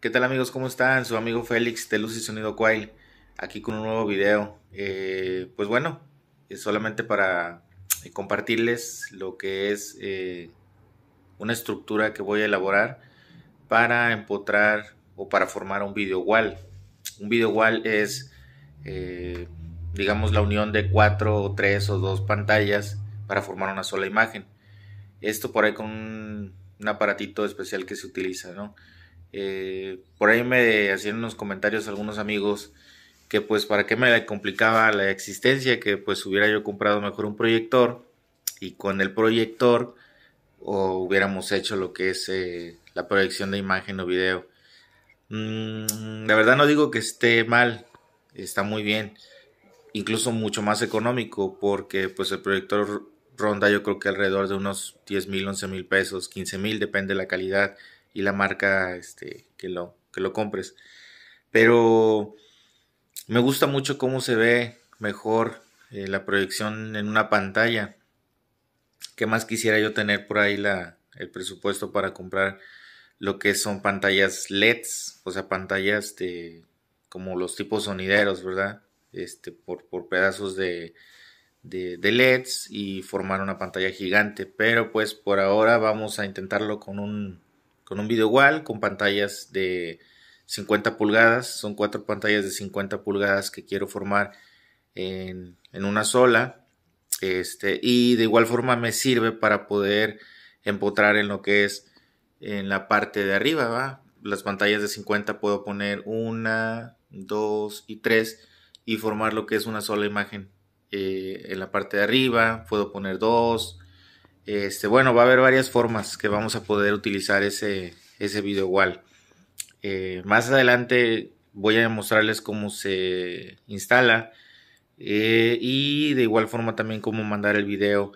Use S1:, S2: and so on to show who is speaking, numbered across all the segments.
S1: ¿Qué tal amigos? ¿Cómo están? Su amigo Félix de Luz y Sonido Quail, aquí con un nuevo video. Eh, pues bueno, es solamente para eh, compartirles lo que es eh, una estructura que voy a elaborar para empotrar o para formar un video wall. Un video wall es, digamos, la unión de cuatro o tres o dos pantallas para formar una sola imagen. Esto por ahí con un aparatito especial que se utiliza, ¿no? Eh, por ahí me hacían unos comentarios algunos amigos que pues para qué me complicaba la existencia, que pues hubiera yo comprado mejor un proyector y con el proyector o hubiéramos hecho lo que es eh, la proyección de imagen o video. Mm, la verdad no digo que esté mal, está muy bien, incluso mucho más económico porque pues el proyector ronda yo creo que alrededor de unos 10 mil, 11 mil pesos, 15 mil, depende de la calidad y la marca este, que, lo, que lo compres. Pero me gusta mucho cómo se ve mejor eh, la proyección en una pantalla. ¿Qué más quisiera yo tener por ahí la, el presupuesto para comprar lo que son pantallas LEDs? O sea, pantallas de, como los tipos sonideros, ¿verdad? Este, por, por pedazos de, de, de, LEDs y formar una pantalla gigante. Pero pues por ahora vamos a intentarlo con un con un video igual con pantallas de 50 pulgadas. Son cuatro pantallas de 50 pulgadas que quiero formar en, una sola. Este, y de igual forma me sirve para poder empotrar en lo que es en la parte de arriba, ¿va? Las pantallas de 50 puedo poner una, dos y tres y formar lo que es una sola imagen. Eh, en la parte de arriba puedo poner dos, este, bueno, va a haber varias formas que vamos a poder utilizar ese, video wall. Eh, más adelante voy a mostrarles cómo se instala eh, y de igual forma también cómo mandar el video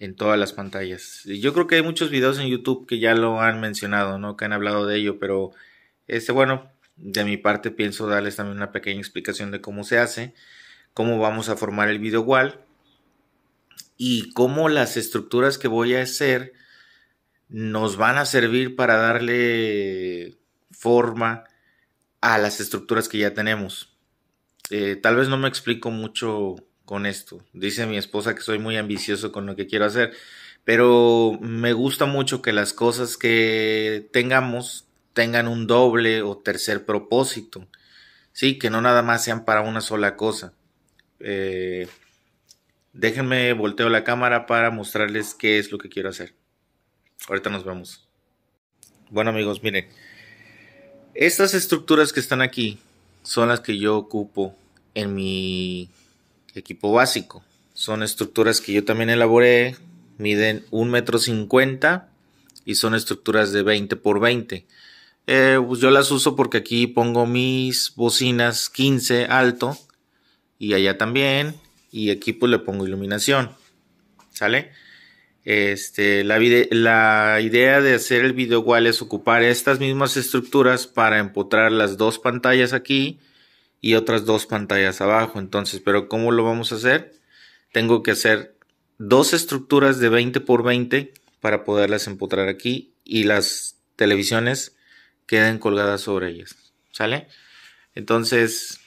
S1: en todas las pantallas. Yo creo que hay muchos videos en YouTube que ya lo han mencionado, ¿no? Que han hablado de ello, pero este, bueno, de mi parte pienso darles también una pequeña explicación de cómo se hace, cómo vamos a formar el video wall y cómo las estructuras que voy a hacer nos van a servir para darle forma a las estructuras que ya tenemos. Eh, tal vez no me explico mucho con esto. Dice mi esposa que soy muy ambicioso con lo que quiero hacer, pero me gusta mucho que las cosas que tengamos tengan un doble o tercer propósito. Sí, que no nada más sean para una sola cosa. Eh, Déjenme volteo la cámara para mostrarles qué es lo que quiero hacer. Ahorita nos vemos. Bueno amigos, miren. Estas estructuras que están aquí son las que yo ocupo en mi equipo básico. Son estructuras que yo también elaboré. Miden 1,50 metro y son estructuras de 20 por 20. Eh, pues yo las uso porque aquí pongo mis bocinas 15 alto y allá también y aquí pues le pongo iluminación. ¿Sale? Este, la, la, idea de hacer el video igual es ocupar estas mismas estructuras para empotrar las dos pantallas aquí y otras dos pantallas abajo. Entonces, pero ¿cómo lo vamos a hacer? Tengo que hacer dos estructuras de 20 por 20 para poderlas empotrar aquí y las televisiones queden colgadas sobre ellas. ¿Sale? Entonces,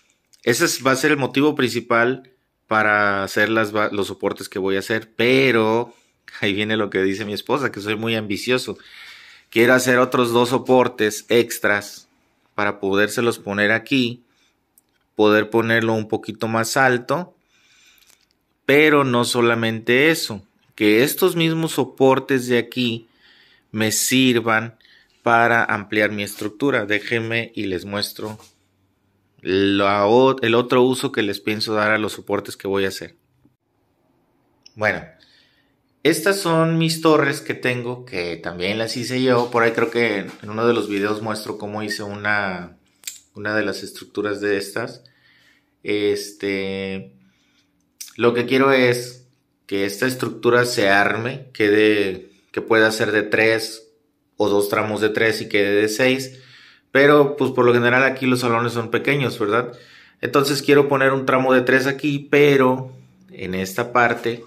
S1: ese va a ser el motivo principal para hacer los soportes que voy a hacer, pero ahí viene lo que dice mi esposa, que soy muy ambicioso. Quiero hacer otros dos soportes extras para podérselos poner aquí, poder ponerlo un poquito más alto, pero no solamente eso, que estos mismos soportes de aquí me sirvan para ampliar mi estructura. Déjenme y les muestro el otro uso que les pienso dar a los soportes que voy a hacer. Bueno, estas son mis torres que tengo, que también las hice yo. Por ahí creo que en uno de los videos muestro cómo hice una, una de las estructuras de estas. Este, lo que quiero es que esta estructura se arme, quede, que pueda ser de 3 o dos tramos de 3 y quede de 6 pero pues por lo general aquí los salones son pequeños, ¿verdad? Entonces quiero poner un tramo de tres aquí, pero en esta parte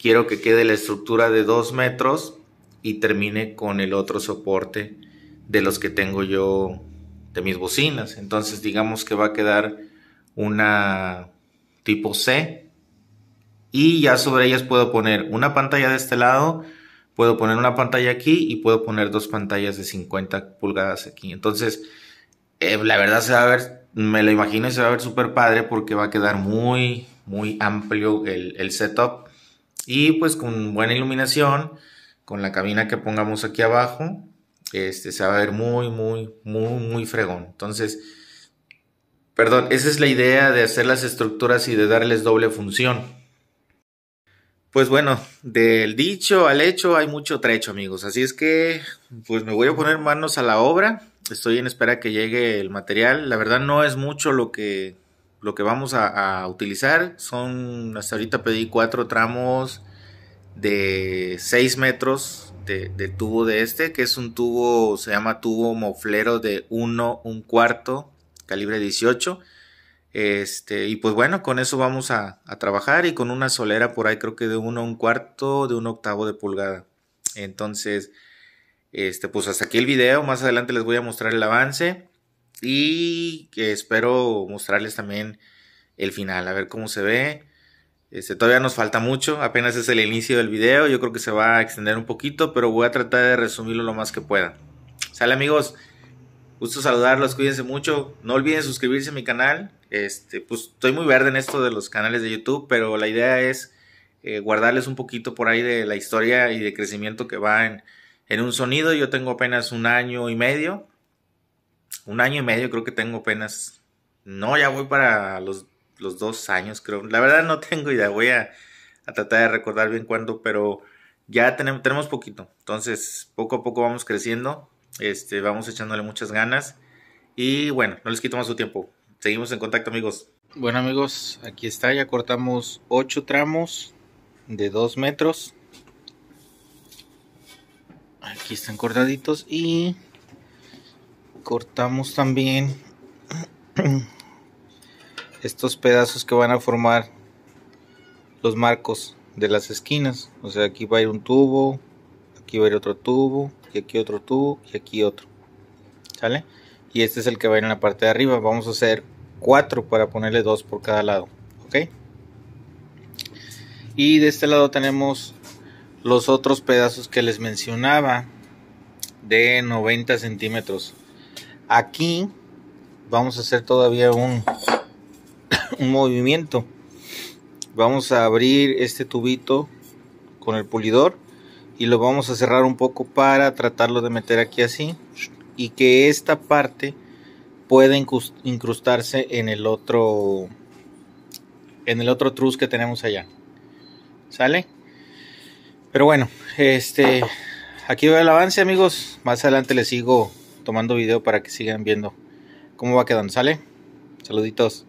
S1: quiero que quede la estructura de 2 metros y termine con el otro soporte de los que tengo yo de mis bocinas. Entonces digamos que va a quedar una tipo C y ya sobre ellas puedo poner una pantalla de este lado puedo poner una pantalla aquí y puedo poner dos pantallas de 50 pulgadas aquí. Entonces, eh, la verdad se va a ver, me lo imagino y se va a ver súper padre porque va a quedar muy, muy amplio el, el setup. Y pues con buena iluminación, con la cabina que pongamos aquí abajo, este, se va a ver muy, muy, muy, muy fregón. Entonces, perdón, esa es la idea de hacer las estructuras y de darles doble función. Pues bueno, del dicho al hecho hay mucho trecho, amigos. Así es que, pues me voy a poner manos a la obra. Estoy en espera que llegue el material. La verdad no es mucho lo que, lo que vamos a, utilizar. Son, hasta ahorita pedí cuatro tramos de 6 metros de, tubo de este, que es un tubo, se llama tubo moflero de 1, un cuarto, calibre 18. Este, y pues bueno, con eso vamos a, trabajar y con una solera por ahí creo que de uno a un cuarto, de un octavo de pulgada. Entonces, este, pues hasta aquí el video. Más adelante les voy a mostrar el avance y que espero mostrarles también el final, a ver cómo se ve. Este, todavía nos falta mucho, apenas es el inicio del video, yo creo que se va a extender un poquito, pero voy a tratar de resumirlo lo más que pueda. Sale amigos, gusto saludarlos, cuídense mucho, no olviden suscribirse a mi canal, este, pues estoy muy verde en esto de los canales de YouTube, pero la idea es eh, guardarles un poquito por ahí de la historia y de crecimiento que va en, un sonido. Yo tengo apenas un año y medio. Un año y medio creo que tengo apenas. No, ya voy para los, dos años, creo. La verdad no tengo idea. Voy a, tratar de recordar bien cuándo, pero ya tenemos, tenemos poquito. Entonces, poco a poco vamos creciendo. Este, vamos echándole muchas ganas. Y bueno, no les quito más su tiempo. Seguimos en contacto, amigos. Bueno, amigos, aquí está. Ya cortamos 8 tramos de 2 metros. Aquí están cortaditos y cortamos también estos pedazos que van a formar los marcos de las esquinas. O sea, aquí va a ir un tubo, aquí va a ir otro tubo, y aquí otro tubo, y aquí otro. ¿Sale? Y este es el que va a ir en la parte de arriba. Vamos a hacer 4 para ponerle 2 por cada lado. ¿Ok? Y de este lado tenemos los otros pedazos que les mencionaba de 90 centímetros. Aquí vamos a hacer todavía un, un movimiento. Vamos a abrir este tubito con el pulidor y lo vamos a cerrar un poco para tratarlo de meter aquí así y que esta parte pueden incrustarse en el otro en el otro truss que tenemos allá. ¿Sale? Pero bueno, este aquí va el avance, amigos. Más adelante les sigo tomando video para que sigan viendo cómo va quedando, ¿sale? Saluditos.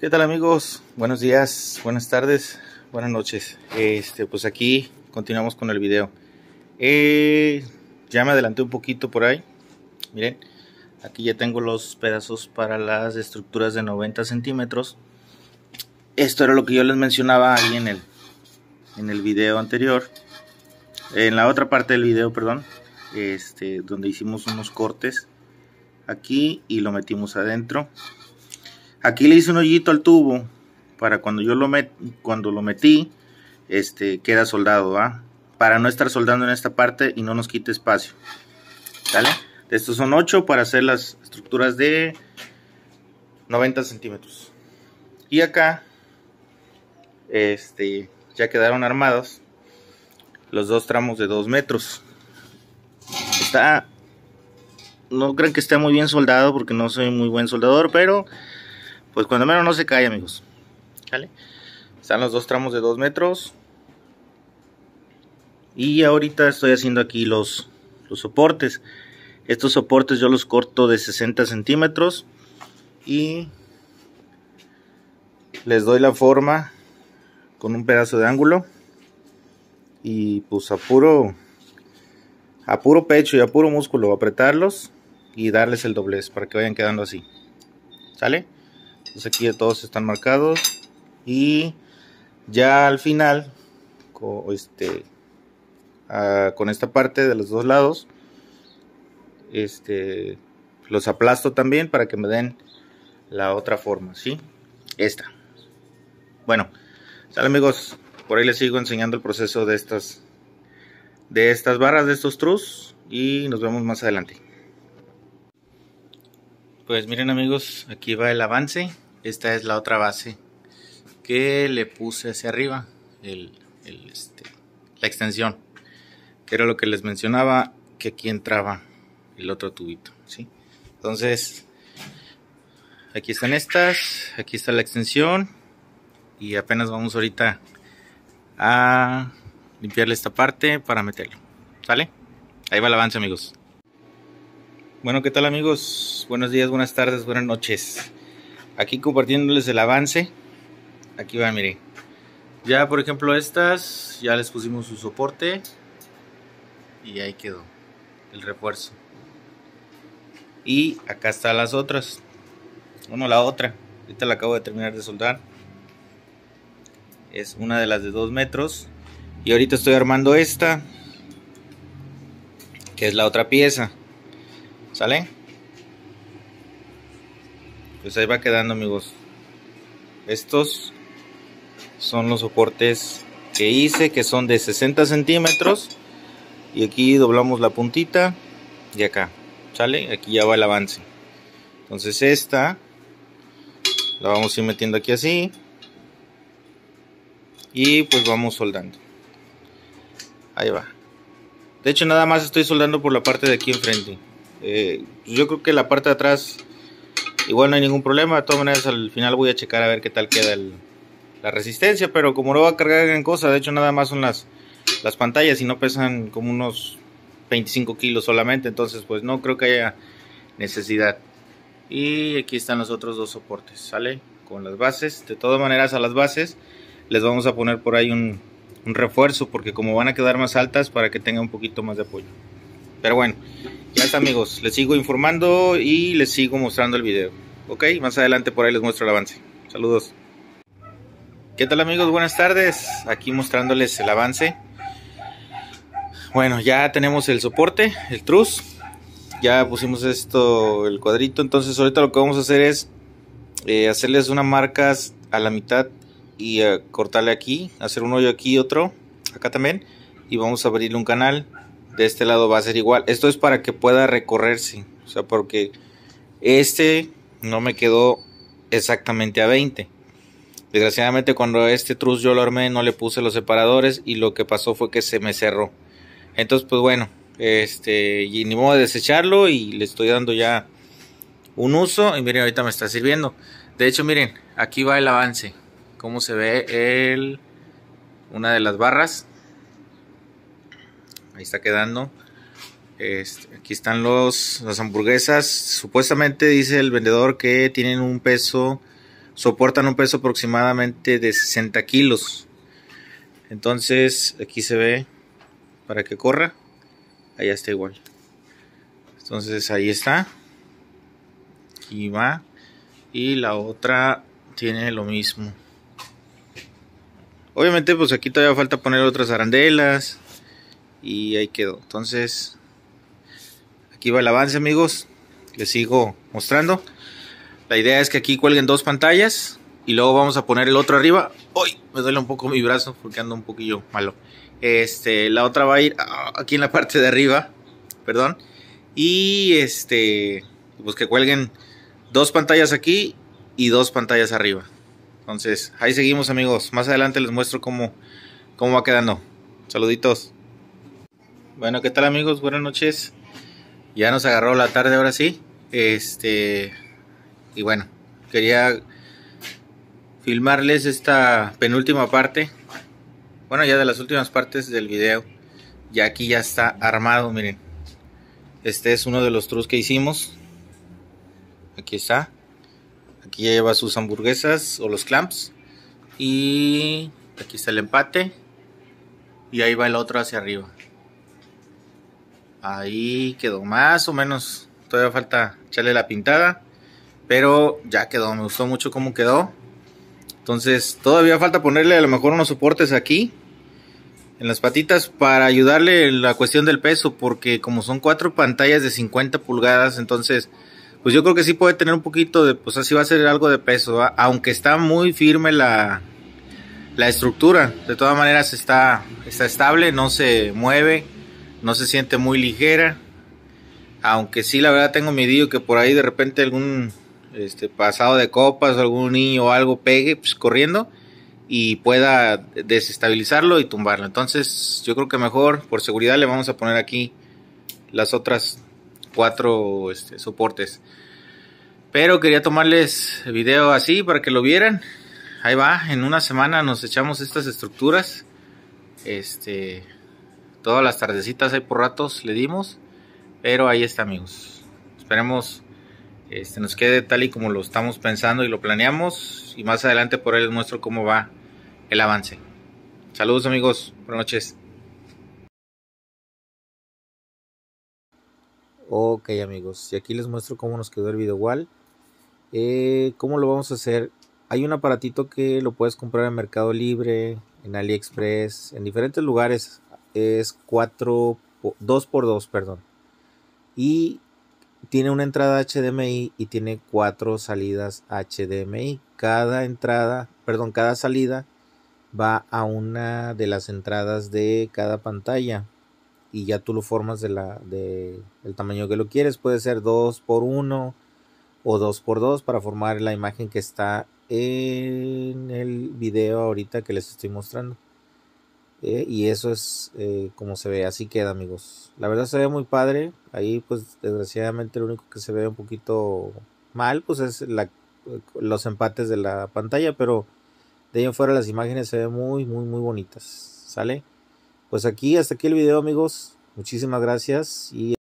S1: ¿Qué tal, amigos? Buenos días, buenas tardes, buenas noches. Este, pues aquí continuamos con el video. Eh, ya me adelanté un poquito por ahí. Miren, Aquí ya tengo los pedazos para las estructuras de 90 centímetros. Esto era lo que yo les mencionaba ahí en el, en el video anterior. En la otra parte del video, perdón. Este, donde hicimos unos cortes aquí y lo metimos adentro. Aquí le hice un hoyito al tubo para cuando yo lo cuando lo metí, este queda soldado, Para no estar soldando en esta parte y no nos quite espacio. ¿Sale? estos son 8 para hacer las estructuras de 90 centímetros. Y acá, este, ya quedaron armados los dos tramos de 2 metros. Está, no crean que esté muy bien soldado porque no soy muy buen soldador, pero pues cuando menos no se cae amigos. Están los dos tramos de 2 metros. Y ahorita estoy haciendo aquí los, los soportes. Estos soportes yo los corto de 60 centímetros y les doy la forma con un pedazo de ángulo y pues a puro a puro pecho y a puro músculo apretarlos y darles el doblez para que vayan quedando así sale entonces aquí ya todos están marcados y ya al final con, este, ah, con esta parte de los dos lados este, los aplasto también para que me den la otra forma, ¿sí? Esta. Bueno, sal amigos, por ahí les sigo enseñando el proceso de estas, de estas barras, de estos truz y nos vemos más adelante. Pues miren amigos, aquí va el avance, esta es la otra base que le puse hacia arriba, este, la extensión, que era lo que les mencionaba que aquí entraba el otro tubito, ¿sí? Entonces, aquí están estas, aquí está la extensión y apenas vamos ahorita a limpiarle esta parte para meterlo, ¿sale? Ahí va el avance amigos. Bueno, ¿qué tal amigos? Buenos días, buenas tardes, buenas noches. Aquí compartiéndoles el avance. Aquí va miren. Ya por ejemplo estas, ya les pusimos su soporte y ahí quedó el refuerzo. Y acá están las otras. Una la otra. Ahorita la acabo de terminar de soldar. Es una de las de 2 metros. Y ahorita estoy armando esta. Que es la otra pieza. ¿Sale? Pues ahí va quedando amigos. Estos son los soportes que hice. Que son de 60 centímetros. Y aquí doblamos la puntita. Y acá. ¿Sale? Aquí ya va el avance. Entonces esta la vamos a ir metiendo aquí así. Y pues vamos soldando. Ahí va. De hecho nada más estoy soldando por la parte de aquí enfrente. Eh, yo creo que la parte de atrás igual no hay ningún problema. De todas maneras al final voy a checar a ver qué tal queda la resistencia. Pero como no va a cargar en cosa, de hecho nada más son las, las pantallas y no pesan como unos 25 kilos solamente, entonces pues no creo que haya necesidad. Y aquí están los otros dos soportes, ¿sale? Con las bases, de todas maneras a las bases les vamos a poner por ahí un, refuerzo porque como van a quedar más altas para que tenga un poquito más de apoyo. Pero bueno, ya está amigos, les sigo informando y les sigo mostrando el video. Ok, más adelante por ahí les muestro el avance. Saludos. ¿Qué tal amigos? Buenas tardes. Aquí mostrándoles el avance. Bueno, ya tenemos el soporte, el truss. Ya pusimos esto, el cuadrito. Entonces ahorita lo que vamos a hacer es eh, hacerles unas marcas a la mitad y eh, cortarle aquí. Hacer un hoyo aquí y otro. Acá también. Y vamos a abrirle un canal. De este lado va a ser igual. Esto es para que pueda recorrerse. O sea, porque este no me quedó exactamente a 20. Desgraciadamente cuando este truss yo lo armé no le puse los separadores y lo que pasó fue que se me cerró. Entonces, pues bueno, este, ni modo de desecharlo y le estoy dando ya un uso y miren, ahorita me está sirviendo. De hecho, miren, aquí va el avance, cómo se ve el, una de las barras. Ahí está quedando. Este, aquí están los, las hamburguesas. Supuestamente dice el vendedor que tienen un peso, soportan un peso aproximadamente de 60 kilos. Entonces, aquí se ve para que corra, allá está igual. Entonces ahí está. y va. Y la otra tiene lo mismo. Obviamente pues aquí todavía falta poner otras arandelas. Y ahí quedó. Entonces aquí va el avance amigos. Les sigo mostrando. La idea es que aquí cuelguen dos pantallas y luego vamos a poner el otro arriba. ¡Uy! Me duele un poco mi brazo porque ando un poquillo malo. Este, la otra va a ir ah, aquí en la parte de arriba, perdón. Y este, pues que cuelguen dos pantallas aquí y dos pantallas arriba. Entonces, ahí seguimos amigos. Más adelante les muestro cómo, cómo va quedando. Saluditos. Bueno, ¿qué tal amigos? Buenas noches. Ya nos agarró la tarde ahora sí. Este, y bueno, quería filmarles esta penúltima parte. Bueno, ya de las últimas partes del video. Ya aquí ya está armado, miren. Este es uno de los trus que hicimos. Aquí está. Aquí ya lleva sus hamburguesas o los clamps. Y aquí está el empate. Y ahí va el otro hacia arriba. Ahí quedó más o menos. Todavía falta echarle la pintada. Pero ya quedó. Me gustó mucho cómo quedó. Entonces, todavía falta ponerle a lo mejor unos soportes aquí en las patitas para ayudarle en la cuestión del peso, porque como son cuatro pantallas de 50 pulgadas, entonces, pues yo creo que sí puede tener un poquito de, pues así va a ser algo de peso, aunque está muy firme la, la estructura, de todas maneras está, está estable, no se mueve, no se siente muy ligera, aunque sí la verdad tengo medido que por ahí de repente algún este, pasado de copas, algún niño o algo pegue pues, corriendo y pueda desestabilizarlo y tumbarlo. Entonces, yo creo que mejor, por seguridad, le vamos a poner aquí las otras cuatro este, soportes. Pero quería tomarles video así para que lo vieran. Ahí va, en una semana nos echamos estas estructuras. Este, todas las tardecitas ahí por ratos le dimos. Pero ahí está, amigos. Esperemos este, nos quede tal y como lo estamos pensando y lo planeamos. Y más adelante por ahí les muestro cómo va el avance. Saludos amigos, buenas noches. Ok amigos, y aquí les muestro cómo nos quedó el video wall. Eh, ¿Cómo lo vamos a hacer? Hay un aparatito que lo puedes comprar en Mercado Libre, en AliExpress, en diferentes lugares. Es 4, 2x2, perdón. Y tiene una entrada HDMI y tiene cuatro salidas HDMI. Cada entrada, perdón, cada salida va a una de las entradas de cada pantalla y ya tú lo formas de la de el tamaño que lo quieres, puede ser 2 por 1 o 2 por 2 para formar la imagen que está en el video ahorita que les estoy mostrando. Eh, y eso es eh, como se ve, así queda amigos. La verdad se ve muy padre. Ahí pues desgraciadamente lo único que se ve un poquito mal pues es eh, los empates de la pantalla, pero de ahí en fuera las imágenes se ven muy, muy, muy bonitas. ¿Sale? Pues aquí, hasta aquí el video amigos. Muchísimas gracias y,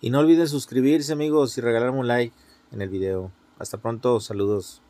S1: y no olviden suscribirse amigos y regalarme un like en el video. Hasta pronto, saludos.